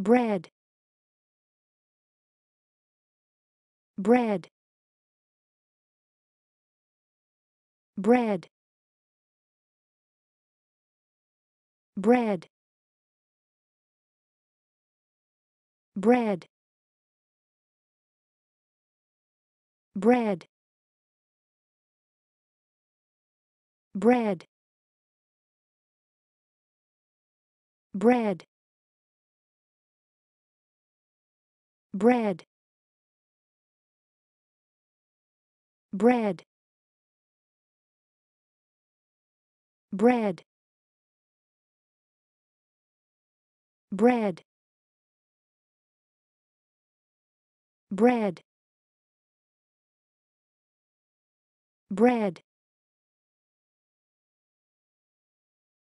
bread bread bread bread bread bread bread bread bread bread bread bread bread bread